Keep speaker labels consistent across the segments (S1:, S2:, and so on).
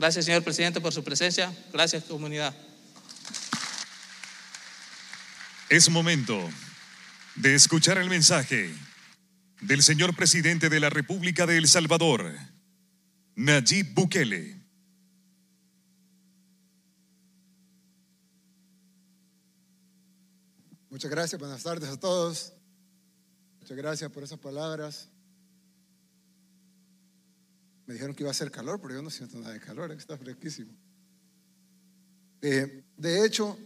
S1: Gracias, señor presidente, por su presencia. Gracias, comunidad. Es momento de escuchar el mensaje del señor presidente de la República de El Salvador, Nayib Bukele.
S2: Muchas gracias, buenas tardes a todos. Muchas gracias por esas palabras. Me dijeron que iba a hacer calor, pero yo no siento nada de calor, está fresquísimo. Eh, de hecho,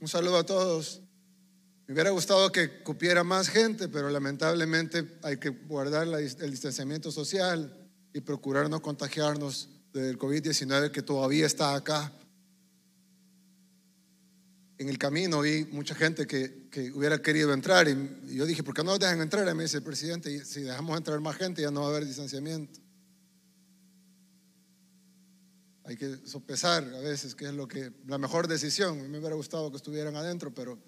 S2: un saludo a todos. Me hubiera gustado que cupiera más gente, pero lamentablemente hay que guardar el distanciamiento social y procurar no contagiarnos del COVID-19 que todavía está acá. En el camino vi mucha gente que, hubiera querido entrar y yo dije, ¿por qué no dejan entrar? me dice el presidente, si dejamos entrar más gente ya no va a haber distanciamiento hay que sopesar a veces qué es lo que la mejor decisión. A mí me hubiera gustado que estuvieran adentro, pero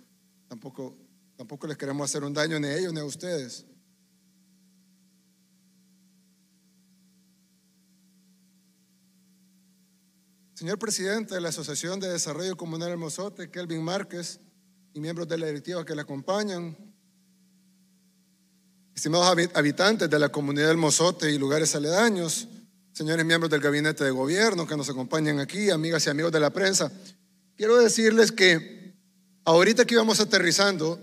S2: tampoco tampoco les queremos hacer un daño ni a ellos ni a ustedes. Señor presidente de la Asociación de Desarrollo Comunal Mozote, Kelvin Márquez, y miembros de la directiva que le acompañan, estimados habitantes de la comunidad del Mozote y lugares aledaños, señores miembros del gabinete de gobierno que nos acompañan aquí, amigas y amigos de la prensa, quiero decirles que ahorita que íbamos aterrizando,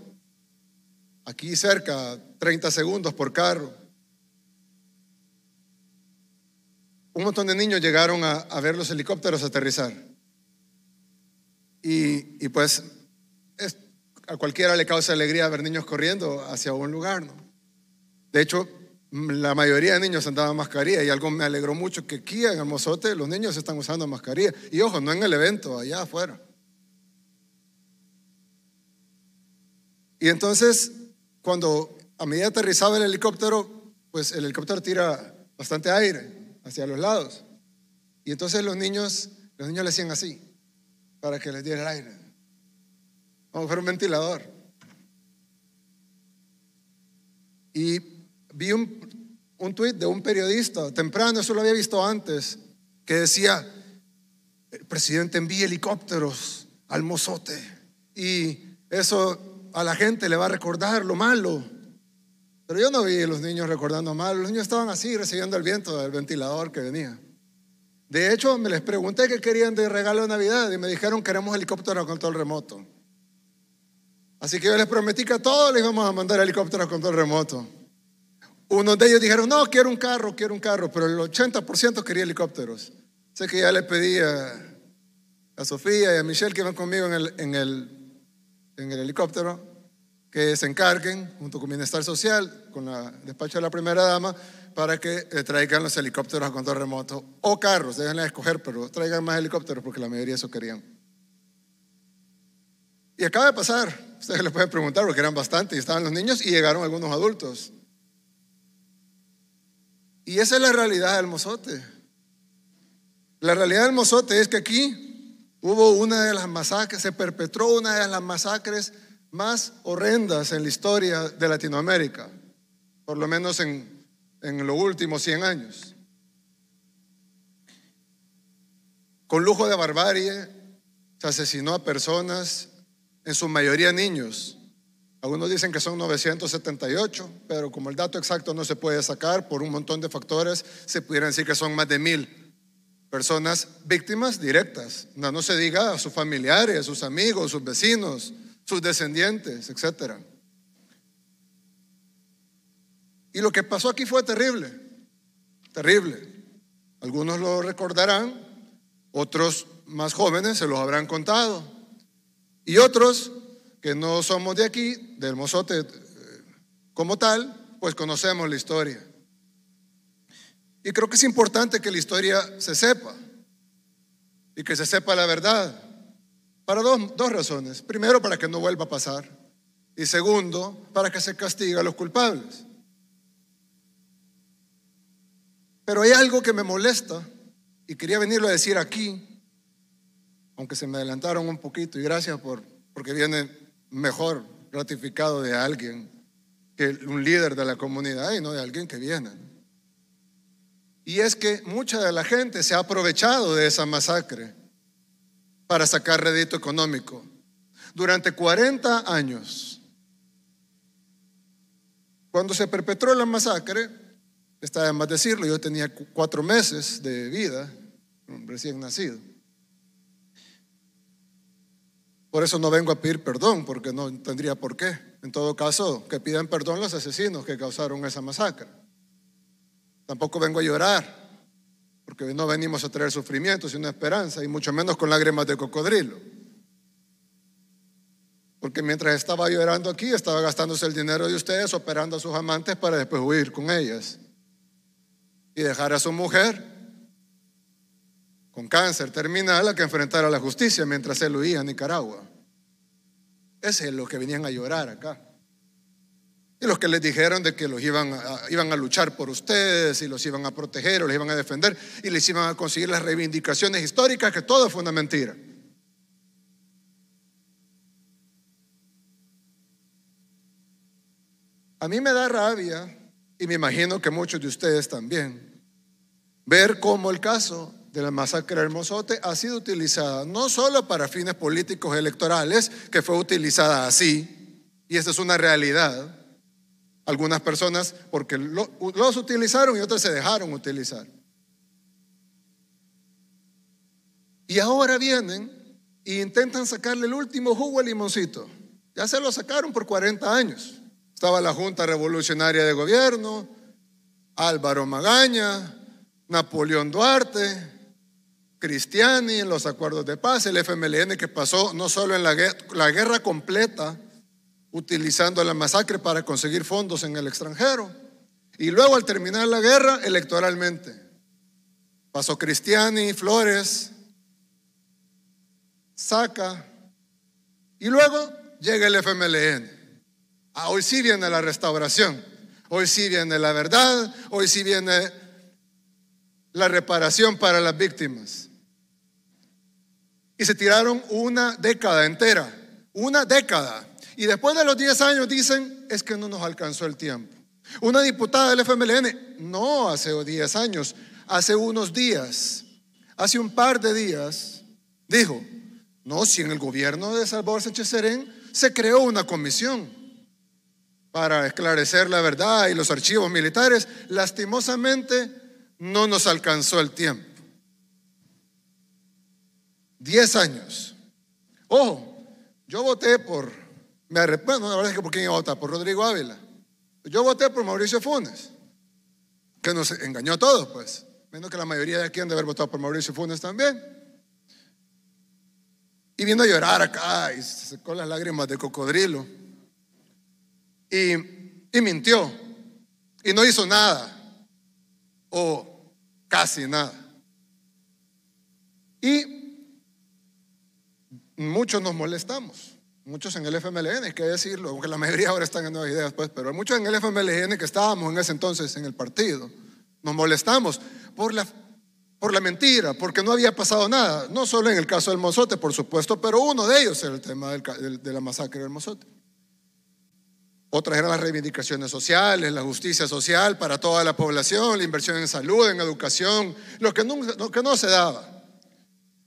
S2: aquí cerca, 30 segundos por carro, un montón de niños llegaron a, ver los helicópteros aterrizar. Y, pues a cualquiera le causa alegría ver niños corriendo hacia un lugar. ¿no? De hecho, la mayoría de niños andaban mascarilla y algo me alegró mucho que aquí en Hermosote los niños están usando mascarilla. Y ojo, no en el evento, allá afuera. Y entonces, cuando a medida aterrizaba el helicóptero, pues el helicóptero tira bastante aire hacia los lados. Y entonces los niños, los niños le hacían así, para que les diera el aire. Como fuera un ventilador. Y vi un, un tuit de un periodista temprano, eso lo había visto antes, que decía, el presidente envía helicópteros al mozote y eso a la gente le va a recordar lo malo. Pero yo no vi a los niños recordando mal, los niños estaban así recibiendo el viento del ventilador que venía. De hecho, me les pregunté qué querían de regalo de Navidad y me dijeron queremos helicópteros con control remoto. Así que yo les prometí que a todos les íbamos a mandar helicópteros con control remoto. Unos de ellos dijeron, no, quiero un carro, quiero un carro, pero el 80% quería helicópteros. Sé que ya le pedí a, Sofía y a Michelle que van conmigo en el, en, el, en el helicóptero, que se encarguen, junto con Bienestar Social, con la despacho de la primera dama, para que eh, traigan los helicópteros a control remoto o carros, déjenle escoger, pero traigan más helicópteros porque la mayoría eso querían. Y acaba de pasar, ustedes le pueden preguntar porque eran bastantes y estaban los niños y llegaron algunos adultos. Y esa es la realidad del mozote. La realidad del mozote es que aquí hubo una de las masacres, se perpetró una de las masacres más horrendas en la historia de Latinoamérica, por lo menos en, en los últimos 100 años. Con lujo de barbarie, se asesinó a personas, en su mayoría niños, algunos dicen que son 978, pero como el dato exacto no se puede sacar por un montón de factores, se pudiera decir que son más de mil personas víctimas directas. No, se diga a sus familiares, a sus amigos, sus vecinos, sus descendientes, etc. Y lo que pasó aquí fue terrible, terrible. Algunos lo recordarán, otros más jóvenes se los habrán contado y otros que no somos de aquí, del mozote eh, como tal, pues conocemos la historia. Y creo que es importante que la historia se sepa y que se sepa la verdad, para dos, dos razones. Primero, para que no vuelva a pasar. Y segundo, para que se castigue a los culpables. Pero hay algo que me molesta y quería venirlo a decir aquí, aunque se me adelantaron un poquito y gracias por, porque vienen mejor ratificado de alguien que un líder de la comunidad y no de alguien que viene. Y es que mucha de la gente se ha aprovechado de esa masacre para sacar rédito económico. Durante 40 años, cuando se perpetró la masacre, está de más decirlo, yo tenía cuatro meses de vida, recién nacido. Por eso no vengo a pedir perdón, porque no tendría por qué. En todo caso, que pidan perdón los asesinos que causaron esa masacre. Tampoco vengo a llorar, porque no venimos a traer sufrimiento, sino esperanza, y mucho menos con lágrimas de cocodrilo. Porque mientras estaba llorando aquí, estaba gastándose el dinero de ustedes operando a sus amantes para después huir con ellas y dejar a su mujer con cáncer terminal a que enfrentara a la justicia mientras él huía a Nicaragua. Ese es lo que venían a llorar acá. Y los que les dijeron de que los iban a, iban a luchar por ustedes y los iban a proteger o los iban a defender y les iban a conseguir las reivindicaciones históricas, que todo fue una mentira. A mí me da rabia, y me imagino que muchos de ustedes también, ver cómo el caso de la masacre Hermosote ha sido utilizada no solo para fines políticos electorales, que fue utilizada así, y esta es una realidad. Algunas personas porque los utilizaron y otras se dejaron utilizar. Y ahora vienen e intentan sacarle el último jugo al limoncito. Ya se lo sacaron por 40 años. Estaba la Junta Revolucionaria de Gobierno, Álvaro Magaña, Napoleón Duarte, Cristiani, en los acuerdos de paz, el FMLN que pasó no solo en la guerra, completa, utilizando la masacre para conseguir fondos en el extranjero, y luego al terminar la guerra electoralmente. Pasó Cristiani, Flores, Saca, y luego llega el FMLN. Ah, hoy sí viene la restauración, hoy sí viene la verdad, hoy sí viene la reparación para las víctimas y se tiraron una década entera, una década. Y después de los 10 años dicen, es que no nos alcanzó el tiempo. Una diputada del FMLN, no hace 10 años, hace unos días, hace un par de días, dijo, no, si en el gobierno de Salvador Sánchez se creó una comisión para esclarecer la verdad y los archivos militares, lastimosamente no nos alcanzó el tiempo. 10 años. Ojo, yo voté por, me arrepiento, la verdad es que por quién iba por Rodrigo Ávila. Yo voté por Mauricio Funes, que nos engañó a todos, pues. Menos que la mayoría de aquí han de haber votado por Mauricio Funes también. Y vino a llorar acá y se secó las lágrimas de cocodrilo. Y, y mintió. Y no hizo nada. O casi nada. Y muchos nos molestamos. Muchos en el FMLN, hay que decirlo, aunque la mayoría ahora están en Nuevas Ideas, pues, pero muchos en el FMLN que estábamos en ese entonces en el partido, nos molestamos por la, por la mentira, porque no había pasado nada, no solo en el caso del Mozote, por supuesto, pero uno de ellos era el tema de la masacre del Mozote. Otras eran las reivindicaciones sociales, la justicia social para toda la población, la inversión en salud, en educación, lo que no, lo que no se daba.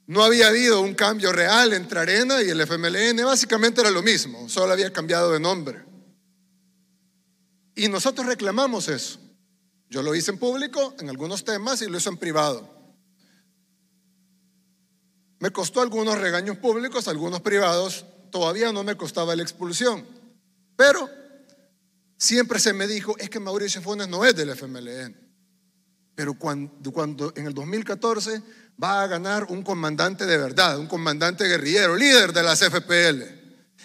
S2: No había habido un cambio real entre Arena y el FMLN, básicamente era lo mismo, solo había cambiado de nombre. Y nosotros reclamamos eso. Yo lo hice en público en algunos temas y lo hice en privado. Me costó algunos regaños públicos, algunos privados, todavía no me costaba la expulsión. Pero siempre se me dijo, es que Mauricio Funes no es del FMLN pero cuando, en el 2014 va a ganar un comandante de verdad, un comandante guerrillero, líder de las FPL.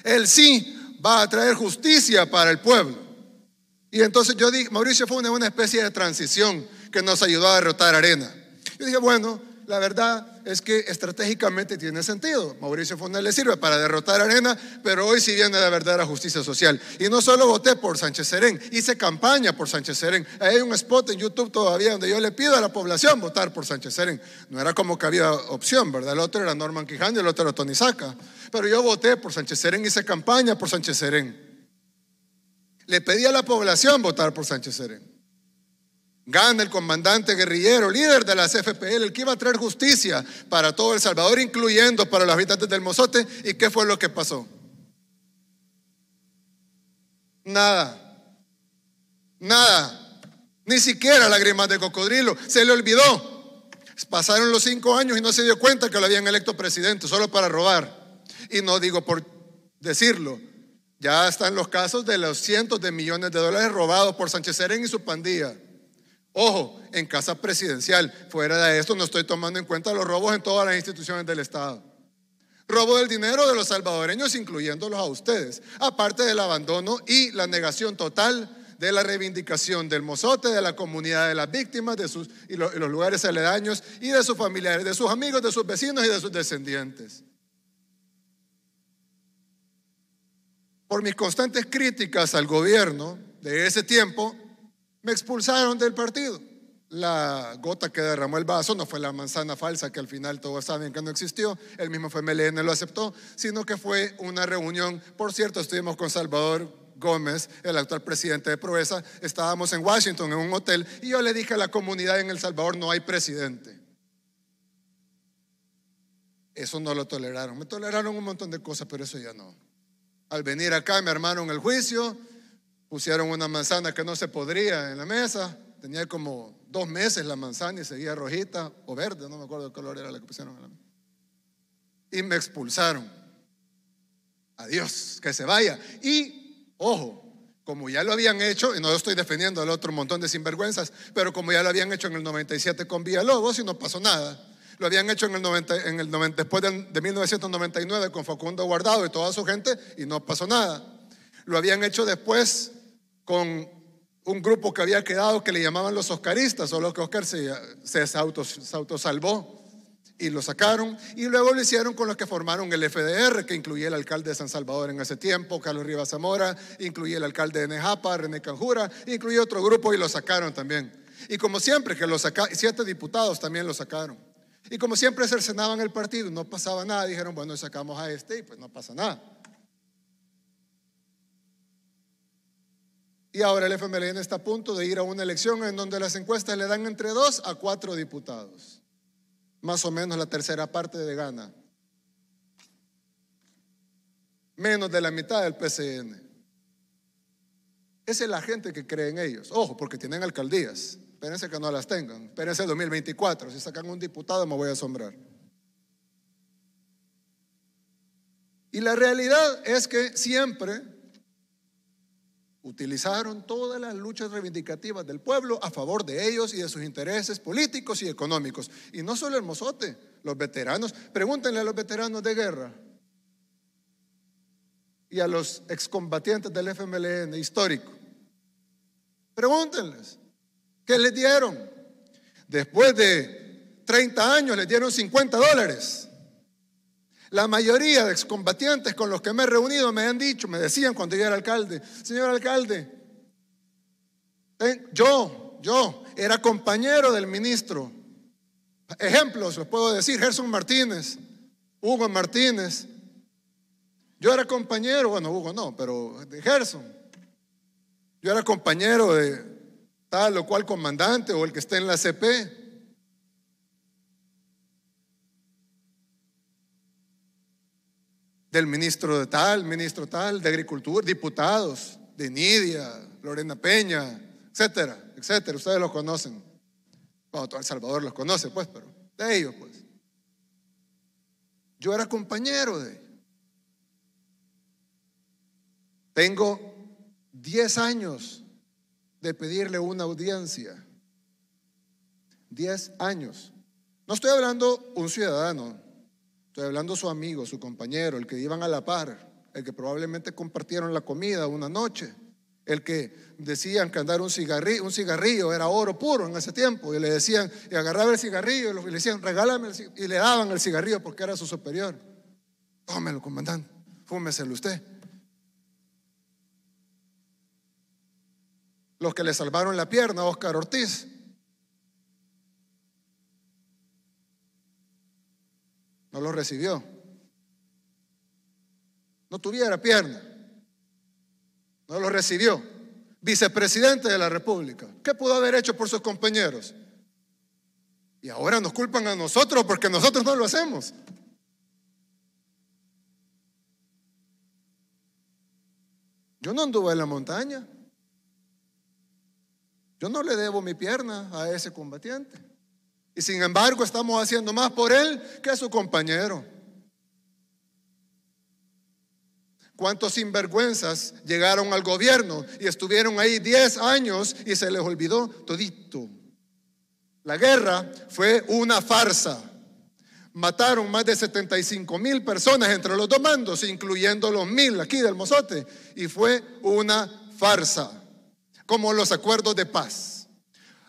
S2: Él sí va a traer justicia para el pueblo. Y entonces yo dije, Mauricio fue una, una especie de transición que nos ayudó a derrotar arena. Yo dije, bueno, la verdad, es que estratégicamente tiene sentido. Mauricio Fonel le sirve para derrotar a Arena, pero hoy sí viene la verdadera justicia social. Y no solo voté por Sánchez Serén, hice campaña por Sánchez Serén. Hay un spot en YouTube todavía donde yo le pido a la población votar por Sánchez Serén. No era como que había opción, ¿verdad? El otro era Norman Quijano y el otro era Tony Saca. Pero yo voté por Sánchez Serén, hice campaña por Sánchez Serén. Le pedí a la población votar por Sánchez Serén. Gana el comandante guerrillero, líder de las FPL, el que iba a traer justicia para todo El Salvador, incluyendo para los habitantes del Mozote. ¿Y qué fue lo que pasó? Nada. Nada. Ni siquiera lágrimas de cocodrilo. Se le olvidó. Pasaron los cinco años y no se dio cuenta que lo habían electo presidente, solo para robar. Y no digo por decirlo. Ya están los casos de los cientos de millones de dólares robados por Sánchez Serén y su pandilla. Ojo, en casa presidencial. Fuera de esto no estoy tomando en cuenta los robos en todas las instituciones del Estado. Robo del dinero de los salvadoreños, incluyéndolos a ustedes. Aparte del abandono y la negación total de la reivindicación del mozote, de la comunidad de las víctimas de sus, los lugares aledaños y de sus familiares, de sus amigos, de sus vecinos y de sus descendientes. Por mis constantes críticas al gobierno de ese tiempo, me expulsaron del partido. La gota que derramó el vaso no fue la manzana falsa que al final todos saben que no existió, el mismo FMLN lo aceptó, sino que fue una reunión. Por cierto, estuvimos con Salvador Gómez, el actual presidente de Proeza, estábamos en Washington en un hotel y yo le dije a la comunidad en El Salvador no hay presidente. Eso no lo toleraron. Me toleraron un montón de cosas, pero eso ya no. Al venir acá me armaron el juicio, Pusieron una manzana que no se podría en la mesa. Tenía como dos meses la manzana y seguía rojita o verde, no me acuerdo el color era la que pusieron en la Y me expulsaron. Adiós, que se vaya. Y, ojo, como ya lo habían hecho, y no estoy defendiendo al otro montón de sinvergüenzas, pero como ya lo habían hecho en el 97 con Villalobos y no pasó nada. Lo habían hecho en el 90, en el 90, después de, 1999 con Facundo Guardado y toda su gente y no pasó nada. Lo habían hecho después con un grupo que había quedado que le llamaban los Oscaristas, los que Oscar se, autosalvó y lo sacaron. Y luego lo hicieron con los que formaron el FDR, que incluía el alcalde de San Salvador en ese tiempo, Carlos Rivas Zamora, incluía el alcalde de Nejapa, René Canjura, incluía otro grupo y lo sacaron también. Y como siempre, que los siete diputados también lo sacaron. Y como siempre cercenaban el partido, no pasaba nada, dijeron, bueno, sacamos a este y pues no pasa nada. Y ahora el FMLN está a punto de ir a una elección en donde las encuestas le dan entre dos a cuatro diputados, más o menos la tercera parte de Gana, menos de la mitad del PCN. Esa es la gente que cree en ellos. Ojo, porque tienen alcaldías. Espérense que no las tengan. Espérense el 2024. Si sacan un diputado me voy a asombrar. Y la realidad es que siempre Utilizaron todas las luchas reivindicativas del pueblo a favor de ellos y de sus intereses políticos y económicos. Y no solo el mozote, los veteranos. Pregúntenle a los veteranos de guerra y a los excombatientes del FMLN histórico. Pregúntenles, ¿qué les dieron? Después de 30 años les dieron 50 dólares. La mayoría de excombatientes con los que me he reunido me han dicho, me decían cuando yo era alcalde, señor alcalde, eh, yo, yo era compañero del ministro. Ejemplos, los puedo decir, Gerson Martínez, Hugo Martínez. Yo era compañero, bueno, Hugo no, pero de Gerson. Yo era compañero de tal o cual comandante o el que esté en la CP. del ministro de tal, ministro tal, de Agricultura, diputados, de Nidia, Lorena Peña, etcétera, etcétera. Ustedes los conocen. Bueno, todo El Salvador los conoce, pues, pero de ellos, pues. Yo era compañero de ellos. Tengo 10 años de pedirle una audiencia. 10 años. No estoy hablando un ciudadano, Estoy hablando su amigo, su compañero, el que iban a la par, el que probablemente compartieron la comida una noche, el que decían que andar un cigarrillo, un cigarrillo era oro puro en ese tiempo, y le decían, y agarraba el cigarrillo, y le decían, regálame, y le daban el cigarrillo porque era su superior. Tómelo, comandante, fúmeselo usted. Los que le salvaron la pierna a Oscar Ortiz, No lo recibió. No tuviera pierna. No lo recibió. Vicepresidente de la República. ¿Qué pudo haber hecho por sus compañeros? Y ahora nos culpan a nosotros porque nosotros no lo hacemos. Yo no anduve en la montaña. Yo no le debo mi pierna a ese combatiente. Y sin embargo estamos haciendo más por él que su compañero. ¿Cuántos sinvergüenzas llegaron al gobierno y estuvieron ahí 10 años y se les olvidó todito? La guerra fue una farsa. Mataron más de 75 mil personas entre los dos mandos, incluyendo los mil aquí del Mozote. Y fue una farsa, como los acuerdos de paz.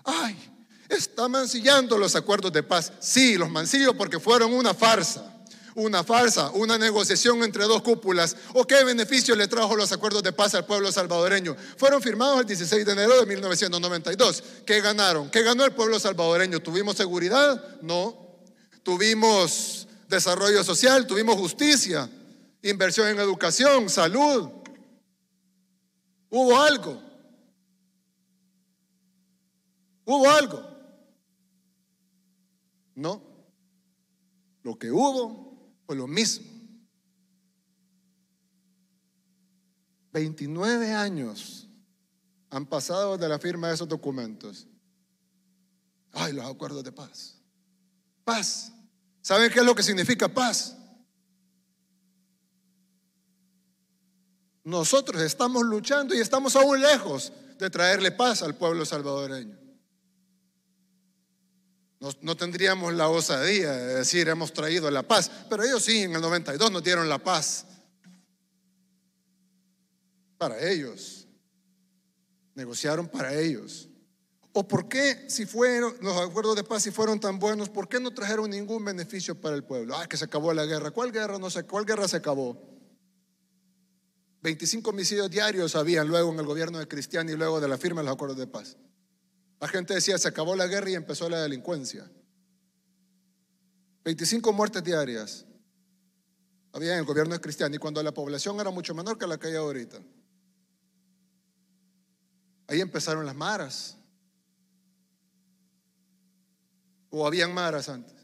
S2: Ay, Está mancillando los acuerdos de paz. Sí, los mancillo porque fueron una farsa. Una farsa, una negociación entre dos cúpulas. ¿O qué beneficio le trajo los acuerdos de paz al pueblo salvadoreño? Fueron firmados el 16 de enero de 1992. ¿Qué ganaron? ¿Qué ganó el pueblo salvadoreño? ¿Tuvimos seguridad? No. ¿Tuvimos desarrollo social? ¿Tuvimos justicia? ¿Inversión en educación? ¿Salud? ¿Hubo algo? Hubo algo. No. Lo que hubo fue lo mismo. 29 años han pasado de la firma de esos documentos. Ay, los acuerdos de paz. Paz. ¿Saben qué es lo que significa paz? Nosotros estamos luchando y estamos aún lejos de traerle paz al pueblo salvadoreño. No, tendríamos la osadía de decir hemos traído la paz, pero ellos sí, en el 92 nos dieron la paz. Para ellos. Negociaron para ellos. ¿O por qué si fueron, los acuerdos de paz si fueron tan buenos, por qué no trajeron ningún beneficio para el pueblo? Ah, que se acabó la guerra. ¿Cuál guerra no se, cuál guerra se acabó? 25 homicidios diarios habían luego en el gobierno de Cristian y luego de la firma de los acuerdos de paz. La gente decía, se acabó la guerra y empezó la delincuencia. 25 muertes diarias había en el gobierno cristiano y cuando la población era mucho menor que la que hay ahorita. Ahí empezaron las maras. ¿O habían maras antes?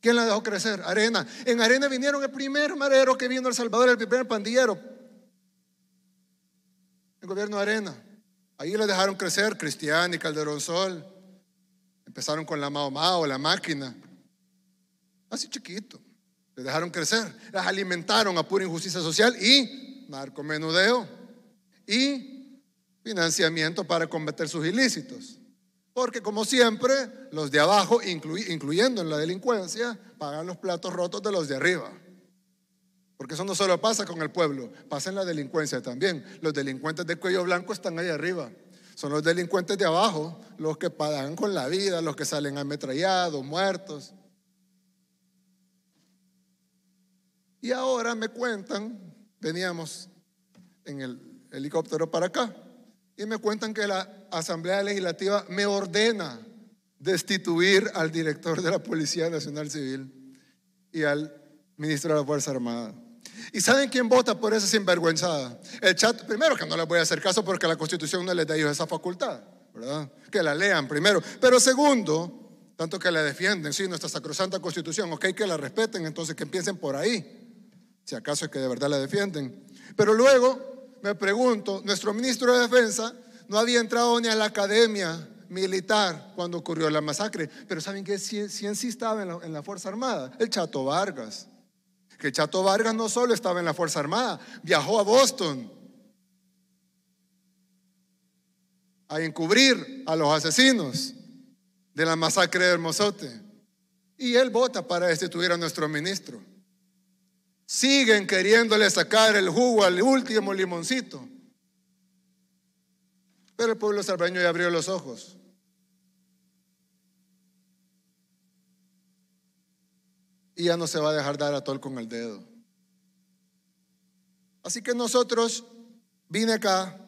S2: ¿Quién la dejó crecer? Arena. En Arena vinieron el primer marero que vino a El Salvador, el primer pandillero. El gobierno de Arena. Ahí les dejaron crecer Cristian y Calderón Sol. Empezaron con la Mao Mao, la máquina. Así chiquito. Le dejaron crecer. Las alimentaron a pura injusticia social y Marco Menudeo y financiamiento para combater sus ilícitos. Porque como siempre, los de abajo, incluyendo en la delincuencia, pagan los platos rotos de los de arriba. Porque eso no solo pasa con el pueblo, pasa en la delincuencia también. Los delincuentes de cuello blanco están ahí arriba. Son los delincuentes de abajo los que pagan con la vida, los que salen ametrallados, muertos. Y ahora me cuentan, veníamos en el helicóptero para acá, y me cuentan que la Asamblea Legislativa me ordena destituir al director de la Policía Nacional Civil y al ministro de la Fuerza Armada. ¿Y saben quién vota por esa sinvergüenzada? El chat, primero que no les voy a hacer caso porque la constitución no les da ellos esa facultad, ¿verdad? Que la lean primero. Pero segundo, tanto que la defienden, sí, nuestra sacrosanta constitución, ok, que la respeten, entonces que empiecen por ahí, si acaso es que de verdad la defienden. Pero luego, me pregunto, nuestro ministro de Defensa no había entrado ni a la academia militar cuando ocurrió la masacre, pero ¿saben que sí, sí, sí estaba en la, en la Fuerza Armada, el Chato Vargas que Chato Vargas no solo estaba en la Fuerza Armada, viajó a Boston a encubrir a los asesinos de la masacre de Hermosote. Y él vota para destituir a nuestro ministro. Siguen queriéndole sacar el jugo al último limoncito. Pero el pueblo serbeño ya abrió los ojos. y ya no se va a dejar dar a tol con el dedo. Así que nosotros vine acá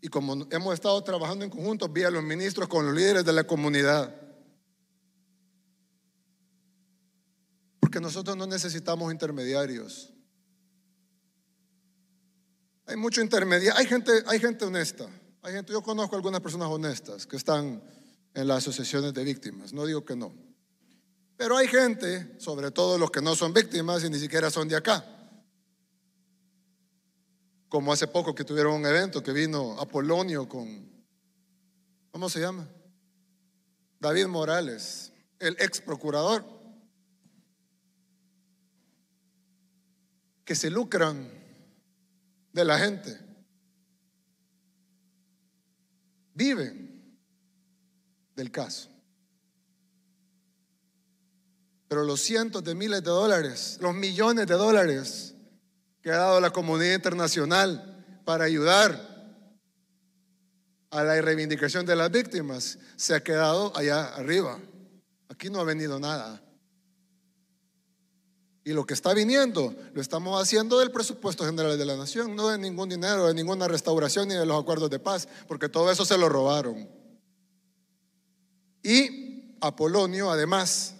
S2: y como hemos estado trabajando en conjunto, Vía los ministros con los líderes de la comunidad. Porque nosotros no necesitamos intermediarios. Hay mucho intermediario, hay gente, hay gente honesta. Hay gente, yo conozco algunas personas honestas que están en las asociaciones de víctimas, no digo que no. Pero hay gente, sobre todo los que no son víctimas y ni siquiera son de acá, como hace poco que tuvieron un evento que vino Apolonio con, ¿cómo se llama? David Morales, el ex procurador, que se lucran de la gente, viven del caso. Pero los cientos de miles de dólares, los millones de dólares que ha dado la comunidad internacional para ayudar a la reivindicación de las víctimas se ha quedado allá arriba. Aquí no ha venido nada. Y lo que está viniendo lo estamos haciendo del presupuesto general de la nación, no de ningún dinero, de ninguna restauración ni de los acuerdos de paz, porque todo eso se lo robaron. Y Apolonio, además,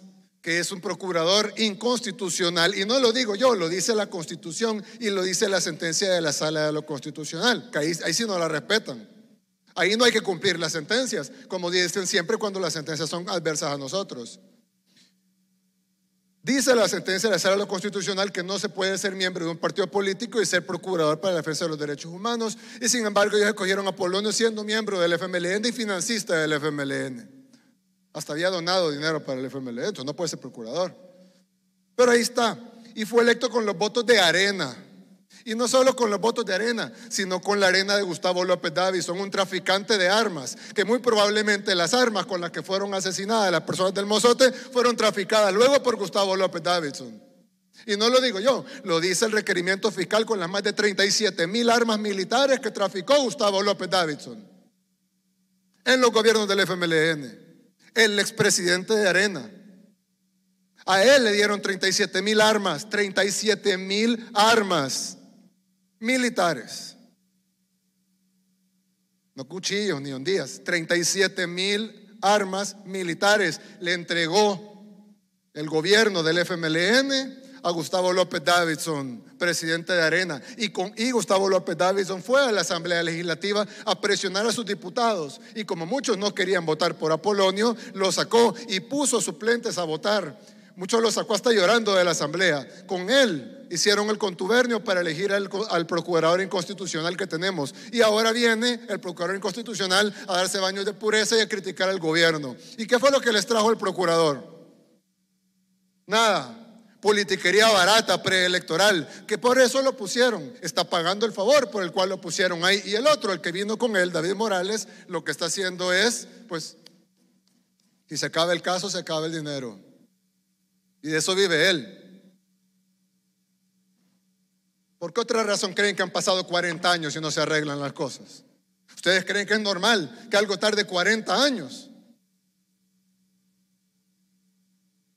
S2: que es un procurador inconstitucional, y no lo digo yo, lo dice la Constitución y lo dice la sentencia de la Sala de lo Constitucional, que ahí, sí no la respetan. Ahí no hay que cumplir las sentencias, como dicen siempre cuando las sentencias son adversas a nosotros. Dice la sentencia de la Sala de lo Constitucional que no se puede ser miembro de un partido político y ser procurador para la defensa de los derechos humanos, y sin embargo ellos escogieron a Polonio siendo miembro del FMLN y financista del FMLN. Hasta había donado dinero para el FMLN, entonces no puede ser procurador. Pero ahí está. Y fue electo con los votos de arena. Y no solo con los votos de arena, sino con la arena de Gustavo López Davidson. un traficante de armas, que muy probablemente las armas con las que fueron asesinadas las personas del Mozote fueron traficadas luego por Gustavo López Davidson. Y no lo digo yo, lo dice el requerimiento fiscal con las más de 37 mil armas militares que traficó Gustavo López Davidson en los gobiernos del FMLN el expresidente de Arena. A él le dieron 37 mil armas, 37 mil armas militares. No cuchillos ni hondillas, 37 mil armas militares le entregó el gobierno del FMLN a Gustavo López Davidson, presidente de Arena, y, con, y Gustavo López Davidson fue a la Asamblea Legislativa a presionar a sus diputados. Y como muchos no querían votar por Apolonio, lo sacó y puso suplentes a votar. Muchos lo sacó hasta llorando de la Asamblea. Con él hicieron el contubernio para elegir al, al procurador inconstitucional que tenemos. Y ahora viene el procurador inconstitucional a darse baños de pureza y a criticar al gobierno. ¿Y qué fue lo que les trajo el procurador? Nada, politiquería barata preelectoral, que por eso lo pusieron, está pagando el favor por el cual lo pusieron ahí. Y el otro, el que vino con él, David Morales, lo que está haciendo es, pues, si se acaba el caso, se acaba el dinero. Y de eso vive él. ¿Por qué otra razón creen que han pasado 40 años y no se arreglan las cosas? ¿Ustedes creen que es normal que algo tarde 40 años?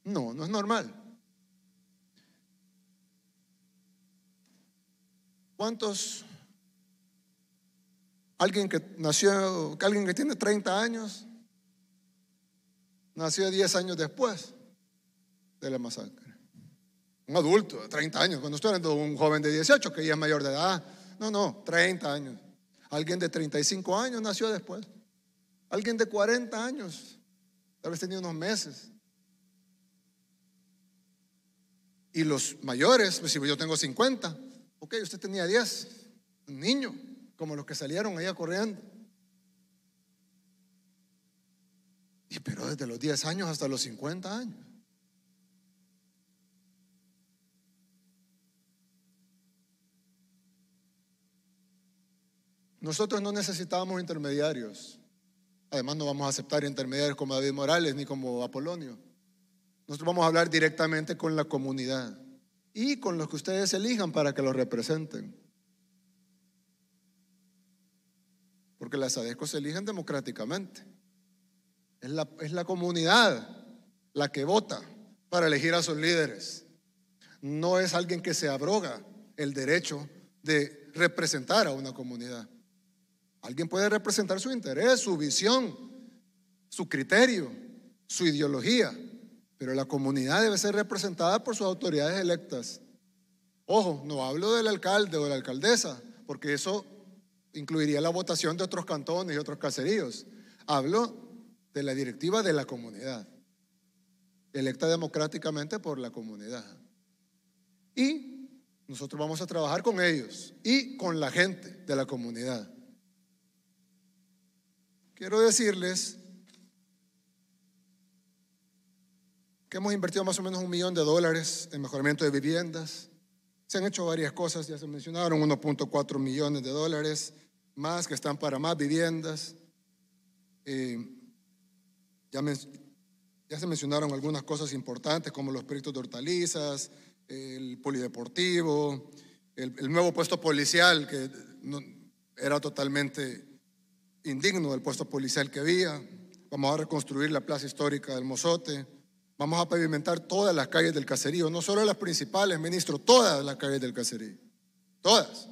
S2: No, no es normal. ¿Cuántos? Alguien que nació, alguien que tiene 30 años, nació 10 años después de la masacre. Un adulto de 30 años, cuando usted era un joven de 18 que ya es mayor de edad. No, no, 30 años. Alguien de 35 años nació después. Alguien de 40 años, tal vez tenía unos meses. Y los mayores, pues, si yo tengo 50, Ok, usted tenía 10, Niños, como los que salieron allá corriendo. Y pero desde los 10 años hasta los 50 años. Nosotros no necesitábamos intermediarios. Además, no vamos a aceptar intermediarios como David Morales ni como Apolonio. Nosotros vamos a hablar directamente con la comunidad y con los que ustedes elijan para que los representen. Porque las ADESCO se eligen democráticamente. Es la, es la comunidad la que vota para elegir a sus líderes. No es alguien que se abroga el derecho de representar a una comunidad. Alguien puede representar su interés, su visión, su criterio, su ideología, pero la comunidad debe ser representada por sus autoridades electas. Ojo, no hablo del alcalde o de la alcaldesa, porque eso incluiría la votación de otros cantones y otros caseríos. Hablo de la directiva de la comunidad, electa democráticamente por la comunidad. Y nosotros vamos a trabajar con ellos y con la gente de la comunidad. Quiero decirles que hemos invertido más o menos un millón de dólares en mejoramiento de viviendas. Se han hecho varias cosas, ya se mencionaron, 1.4 millones de dólares más que están para más viviendas. Eh, ya, se mencionaron algunas cosas importantes como los proyectos de hortalizas, el polideportivo, el, nuevo puesto policial que era totalmente indigno del puesto policial que había. Vamos a reconstruir la plaza histórica del Mozote Vamos a pavimentar todas las calles del caserío, no solo las principales, ministro, todas las calles del caserío. Todas.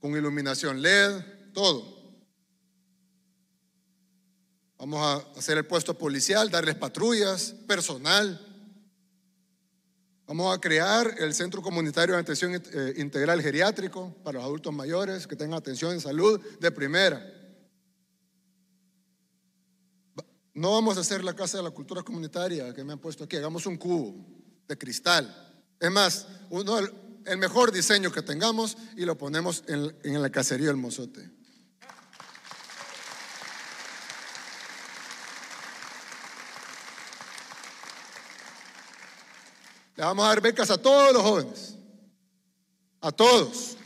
S2: Con iluminación LED, todo. Vamos a hacer el puesto policial, darles patrullas, personal. Vamos a crear el Centro Comunitario de Atención eh, Integral Geriátrico para los adultos mayores que tengan atención en salud de primera. No vamos a hacer la casa de la cultura comunitaria que me han puesto aquí, hagamos un cubo de cristal. Es más, uno, el, mejor diseño que tengamos y lo ponemos en, en la cacería del mozote. Le vamos a dar becas a todos los jóvenes, a todos.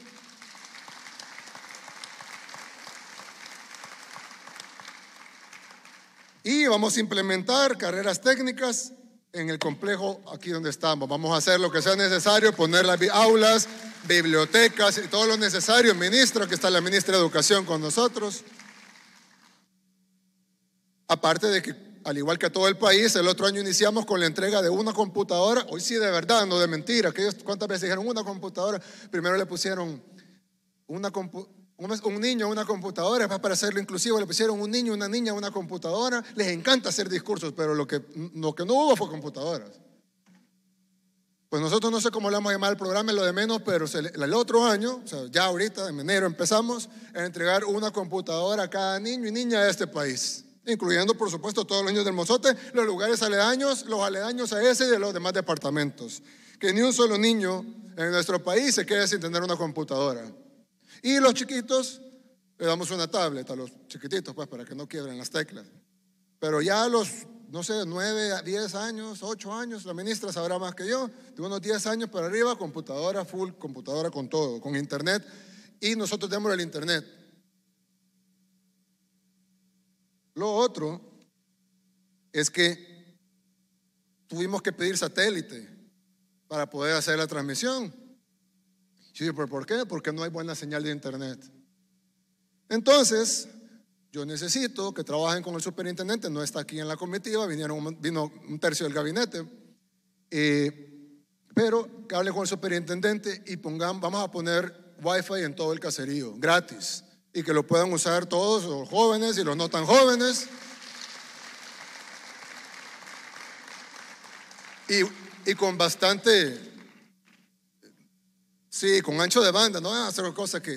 S2: Y vamos a implementar carreras técnicas en el complejo aquí donde estamos. Vamos a hacer lo que sea necesario, poner las aulas, bibliotecas y todo lo necesario. Ministro, que está la ministra de Educación con nosotros. Aparte de que, al igual que todo el país, el otro año iniciamos con la entrega de una computadora. Hoy sí, de verdad, no de mentira. ¿Cuántas veces dijeron una computadora? Primero le pusieron una computadora un niño una computadora, para hacerlo inclusivo, le pusieron un niño, una niña una computadora. Les encanta hacer discursos, pero lo que, no hubo fue computadoras. Pues nosotros no sé cómo le vamos a llamar al programa, lo de menos, pero el otro año, ya ahorita, en enero, empezamos a entregar una computadora a cada niño y niña de este país, incluyendo, por supuesto, todos los niños del Mozote, los lugares aledaños, los aledaños a ese y de los demás departamentos. Que ni un solo niño en nuestro país se quede sin tener una computadora. Y los chiquitos, le damos una tablet a los chiquititos, pues, para que no quiebren las teclas. Pero ya a los, no sé, nueve, diez años, ocho años, la ministra sabrá más que yo, de unos diez años para arriba, computadora full, computadora con todo, con internet. Y nosotros tenemos el internet. Lo otro es que tuvimos que pedir satélite para poder hacer la transmisión. Sí, ¿pero por qué? Porque no hay buena señal de internet. Entonces, yo necesito que trabajen con el superintendente, no está aquí en la comitiva, vinieron, vino un tercio del gabinete, eh, pero que hable con el superintendente y pongan, vamos a poner Wi-Fi en todo el caserío, gratis, y que lo puedan usar todos, los jóvenes y los no tan jóvenes. y con bastante Sí, con ancho de banda, no van ah, a hacer cosas que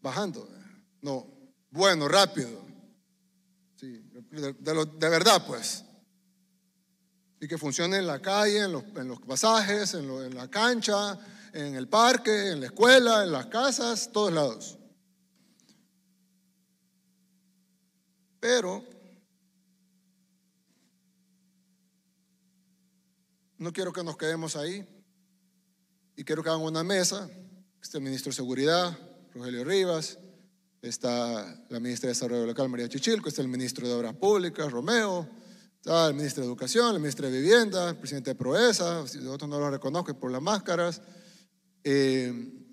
S2: bajando. No, bueno, rápido. Sí, de, lo, de verdad, pues. Y que funcione en la calle, en los, en los pasajes, en, en la cancha, en el parque, en la escuela, en las casas, todos lados. Pero no quiero que nos quedemos ahí. Y quiero que hagan una mesa, está el ministro de Seguridad, Rogelio Rivas, está la ministra de Desarrollo Local, María Chichilco, está el ministro de Obras Públicas, Romeo, está el ministro de Educación, el ministro de Vivienda, el presidente de Proeza, nosotros no lo reconozco por las máscaras. Eh,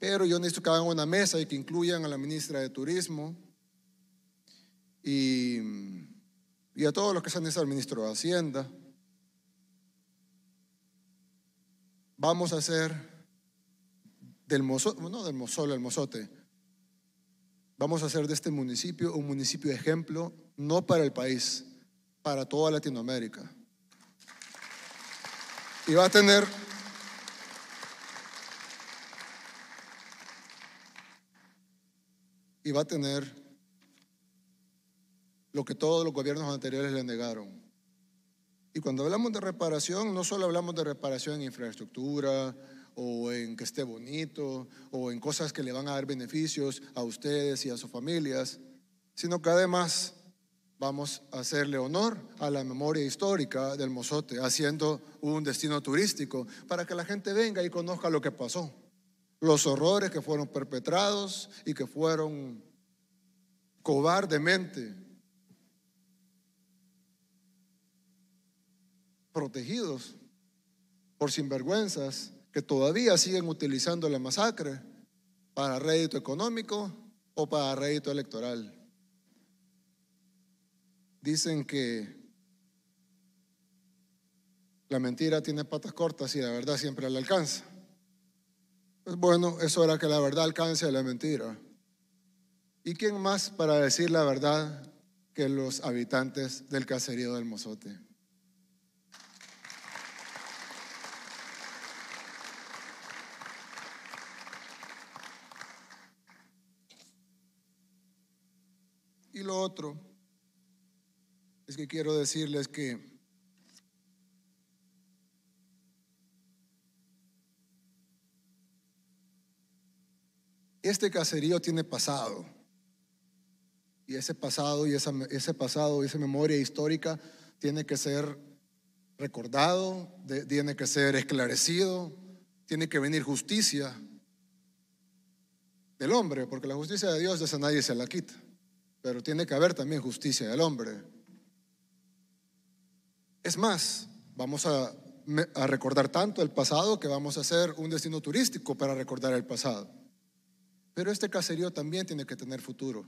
S2: pero yo necesito que hagan una mesa y que incluyan a la ministra de Turismo y, a todos los que sean necesarios, al ministro de Hacienda. vamos a hacer del mozote, no del el mozote, vamos a hacer de este municipio un municipio de ejemplo, no para el país, para toda Latinoamérica. Y va a tener y va a tener lo que todos los gobiernos anteriores le negaron, y cuando hablamos de reparación, no solo hablamos de reparación en infraestructura o en que esté bonito o en cosas que le van a dar beneficios a ustedes y a sus familias, sino que además vamos a hacerle honor a la memoria histórica del Mozote, haciendo un destino turístico para que la gente venga y conozca lo que pasó, los horrores que fueron perpetrados y que fueron cobardemente protegidos por sinvergüenzas que todavía siguen utilizando la masacre para rédito económico o para rédito electoral. Dicen que la mentira tiene patas cortas y la verdad siempre la alcanza. Pues bueno, es hora que la verdad alcance a la mentira. ¿Y quién más para decir la verdad que los habitantes del caserío del Mozote? lo otro es que quiero decirles que este caserío tiene pasado. Y ese pasado y esa, ese pasado esa memoria histórica tiene que ser recordado, tiene que ser esclarecido, tiene que venir justicia del hombre, porque la justicia de Dios de nadie se la quita pero tiene que haber también justicia del hombre. Es más, vamos a, a recordar tanto el pasado que vamos a hacer un destino turístico para recordar el pasado. Pero este caserío también tiene que tener futuro.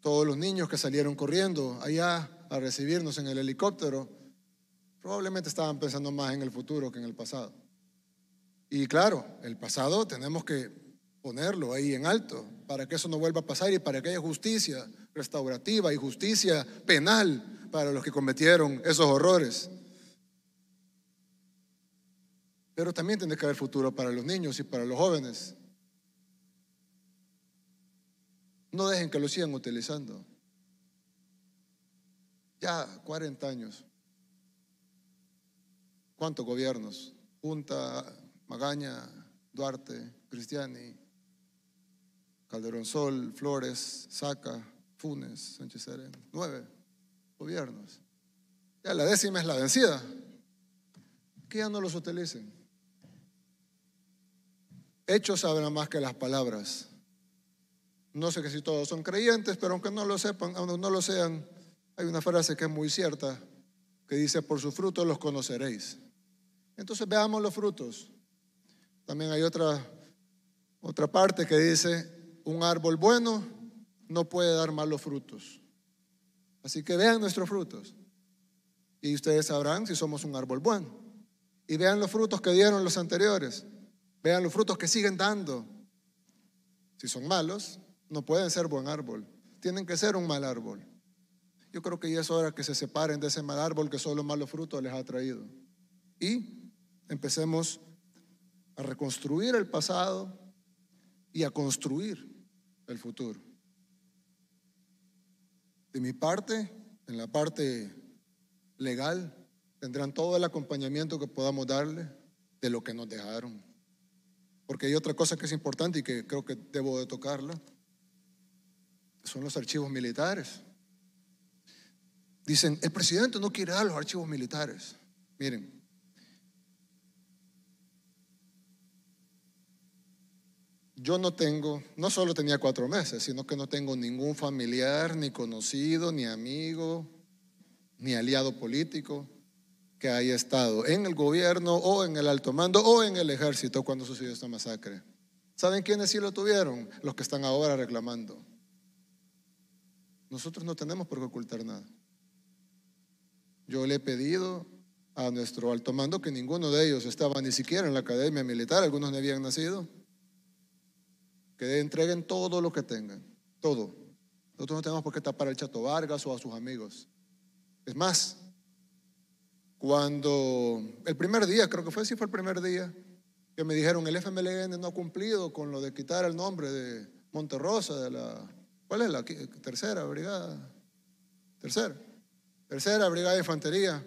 S2: Todos los niños que salieron corriendo allá a recibirnos en el helicóptero, probablemente estaban pensando más en el futuro que en el pasado. Y claro, el pasado tenemos que ponerlo ahí en alto, para que eso no vuelva a pasar y para que haya justicia restaurativa y justicia penal para los que cometieron esos horrores. Pero también tiene que haber futuro para los niños y para los jóvenes. No dejen que lo sigan utilizando. Ya 40 años. ¿Cuántos gobiernos? Junta, Magaña, Duarte, Cristiani, Calderón Sol, Flores, Saca, Funes, Sánchez Serén. Nueve gobiernos. Ya la décima es la vencida. Que ya no los utilicen. Hechos hablan más que las palabras. No sé que si todos son creyentes, pero aunque no lo sepan, aunque no lo sean, hay una frase que es muy cierta que dice, por sus frutos los conoceréis. Entonces veamos los frutos. También hay otra, otra parte que dice, un árbol bueno no puede dar malos frutos. Así que vean nuestros frutos y ustedes sabrán si somos un árbol bueno. Y vean los frutos que dieron los anteriores. Vean los frutos que siguen dando. Si son malos, no pueden ser buen árbol. Tienen que ser un mal árbol. Yo creo que ya es hora que se separen de ese mal árbol que solo malos frutos les ha traído. Y empecemos a reconstruir el pasado y a construir el futuro. De mi parte, en la parte legal, tendrán todo el acompañamiento que podamos darle de lo que nos dejaron. Porque hay otra cosa que es importante y que creo que debo de tocarla, son los archivos militares. Dicen, el presidente no quiere dar los archivos militares. Miren, yo no tengo, no solo tenía cuatro meses, sino que no tengo ningún familiar, ni conocido, ni amigo, ni aliado político que haya estado en el gobierno o en el alto mando o en el ejército cuando sucedió esta masacre. ¿Saben quiénes sí lo tuvieron? Los que están ahora reclamando. Nosotros no tenemos por qué ocultar nada. Yo le he pedido a nuestro alto mando que ninguno de ellos estaba ni siquiera en la academia militar, algunos no habían nacido que entreguen todo lo que tengan, todo. Nosotros no tenemos por qué tapar al Chato Vargas o a sus amigos. Es más, cuando el primer día, creo que fue, así fue el primer día, que me dijeron el FMLN no ha cumplido con lo de quitar el nombre de Monterrosa, de la, ¿cuál es la tercera brigada? Tercera, tercera brigada de infantería.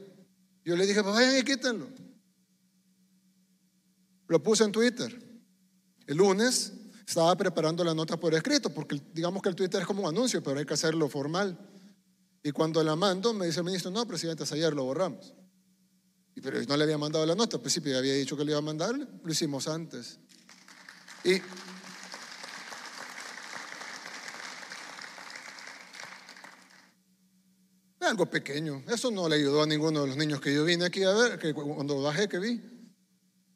S2: Yo le dije, pues vayan y quítenlo. Lo puse en Twitter. El lunes estaba preparando la nota por escrito, porque digamos que el Twitter es como un anuncio, pero hay que hacerlo formal. Y cuando la mando, me dice el ministro, no, presidente, ayer lo borramos. Y pero no le había mandado la nota, al pues principio había dicho que le iba a mandar, lo hicimos antes. Y algo pequeño. Eso no le ayudó a ninguno de los niños que yo vine aquí a ver, que cuando bajé que vi.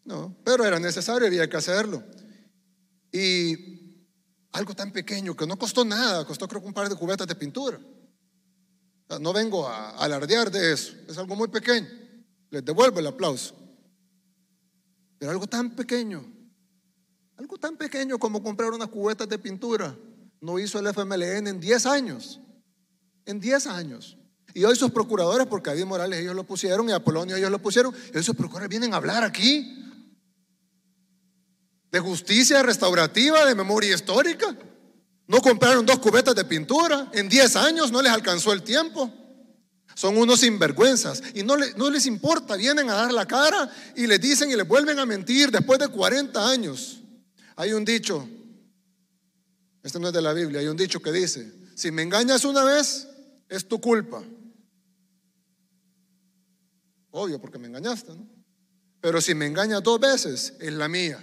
S2: No, pero era necesario, había que hacerlo. Y algo tan pequeño que no costó nada, costó creo que un par de cubetas de pintura. No vengo a alardear de eso, es algo muy pequeño. Les devuelvo el aplauso. Pero algo tan pequeño, algo tan pequeño como comprar unas cubetas de pintura, no hizo el FMLN en 10 años. En 10 años. Y hoy sus procuradores, porque a David Morales ellos lo pusieron y a Polonia ellos lo pusieron, y hoy procuradores vienen a hablar aquí de justicia restaurativa, de memoria histórica. No compraron dos cubetas de pintura. En 10 años no les alcanzó el tiempo. Son unos sinvergüenzas y no, no les importa. Vienen a dar la cara y les dicen y les vuelven a mentir después de 40 años. Hay un dicho, este no es de la Biblia, hay un dicho que dice, si me engañas una vez, es tu culpa. Obvio, porque me engañaste, ¿no? Pero si me engañas dos veces, es la mía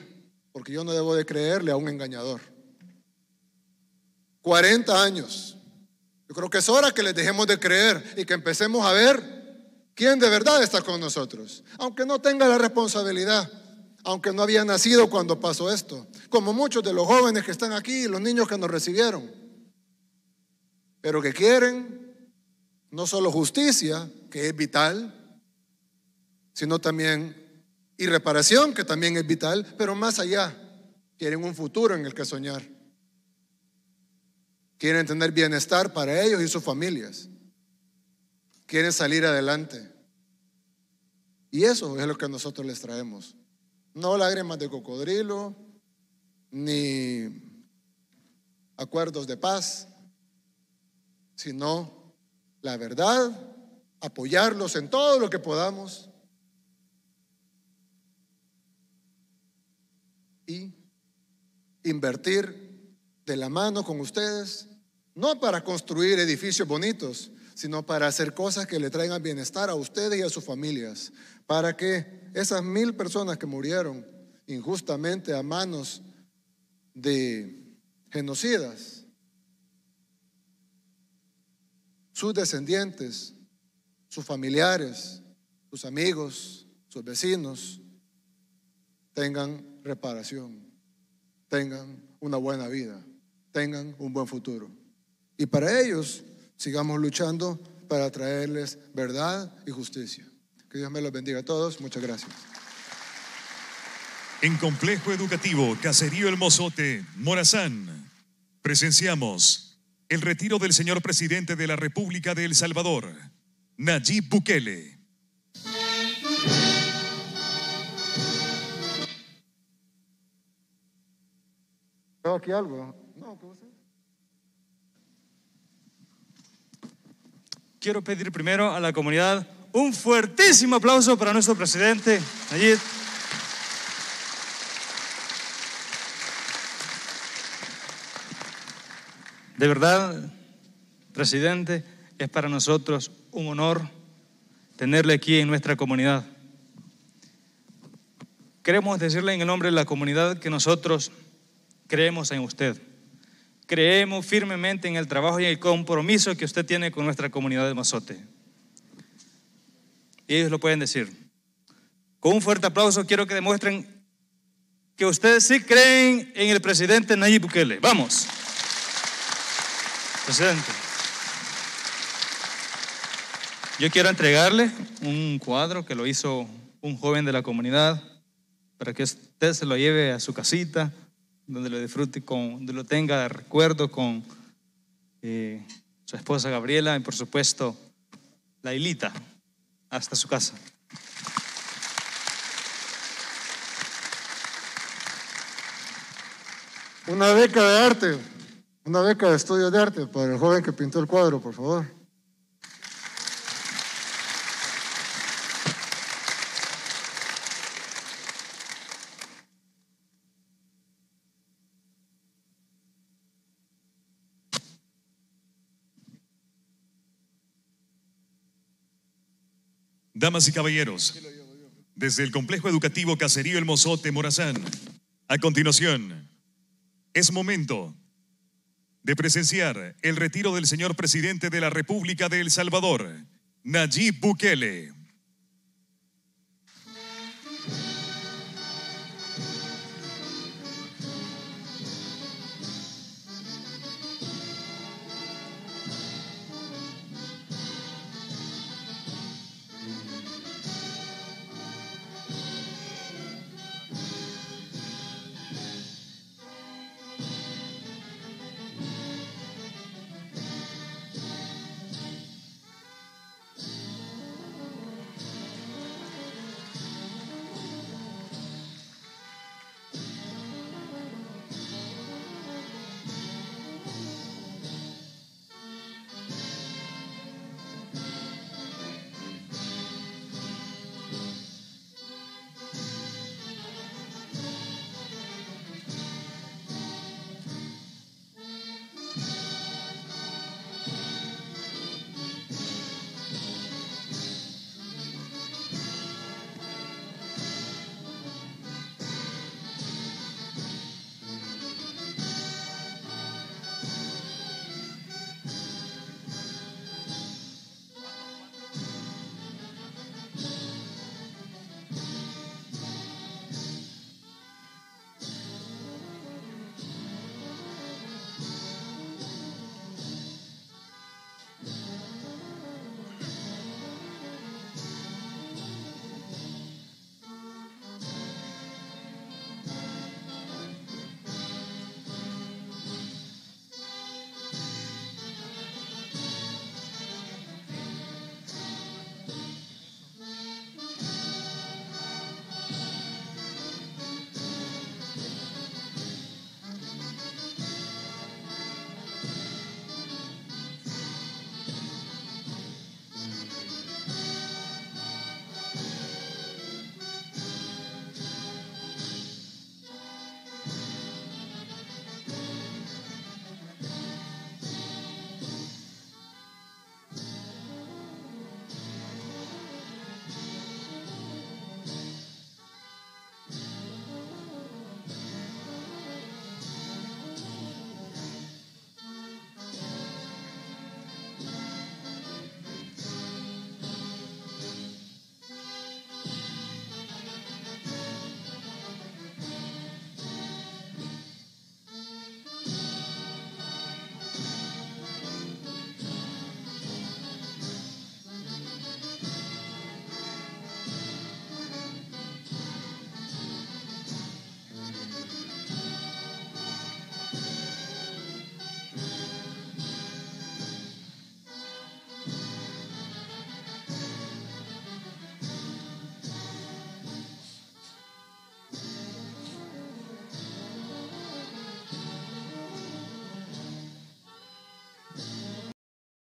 S2: porque yo no debo de creerle a un engañador. 40 años. Yo creo que es hora que les dejemos de creer y que empecemos a ver quién de verdad está con nosotros, aunque no tenga la responsabilidad, aunque no había nacido cuando pasó esto, como muchos de los jóvenes que están aquí y los niños que nos recibieron, pero que quieren no solo justicia, que es vital, sino también y reparación, que también es vital, pero más allá, quieren un futuro en el que soñar. Quieren tener bienestar para ellos y sus familias. Quieren salir adelante. Y eso es lo que nosotros les traemos. No lágrimas de cocodrilo, ni acuerdos de paz, sino la verdad, apoyarlos en todo lo que podamos y invertir de la mano con ustedes, no para construir edificios bonitos, sino para hacer cosas que le traigan bienestar a ustedes y a sus familias, para que esas mil personas que murieron injustamente a manos de genocidas, sus descendientes, sus familiares, sus amigos, sus vecinos, tengan reparación, tengan una buena vida, tengan un buen futuro. Y para ellos sigamos luchando para traerles verdad y justicia. Que Dios me los bendiga a todos. Muchas gracias.
S1: En Complejo Educativo Caserío El Mozote, Morazán, presenciamos el retiro del señor presidente de la República de El Salvador, Nayib Bukele. aquí algo. Quiero pedir primero a la comunidad un fuertísimo aplauso para nuestro presidente, Nayib. De verdad, presidente, es para nosotros un honor tenerle aquí en nuestra comunidad. Queremos decirle en el nombre de la comunidad que nosotros creemos en usted. Creemos firmemente en el trabajo y el compromiso que usted tiene con nuestra comunidad de Mazote. Y ellos lo pueden decir. Con un fuerte aplauso quiero que demuestren que ustedes sí creen en el presidente Nayib Bukele. Vamos. Presidente. Yo quiero entregarle un cuadro que lo hizo un joven de la comunidad para que usted se lo lleve a su casita, donde lo disfrute, con, donde lo tenga de recuerdo con eh, su esposa Gabriela y por supuesto la Hilita hasta su casa.
S2: Una beca de arte, una beca de estudio de arte para el joven que pintó el cuadro, por favor.
S1: Damas y caballeros, desde el complejo educativo Caserío El Mozote Morazán, a continuación, es momento de presenciar el retiro del señor presidente de la República de El Salvador, Nayib Bukele.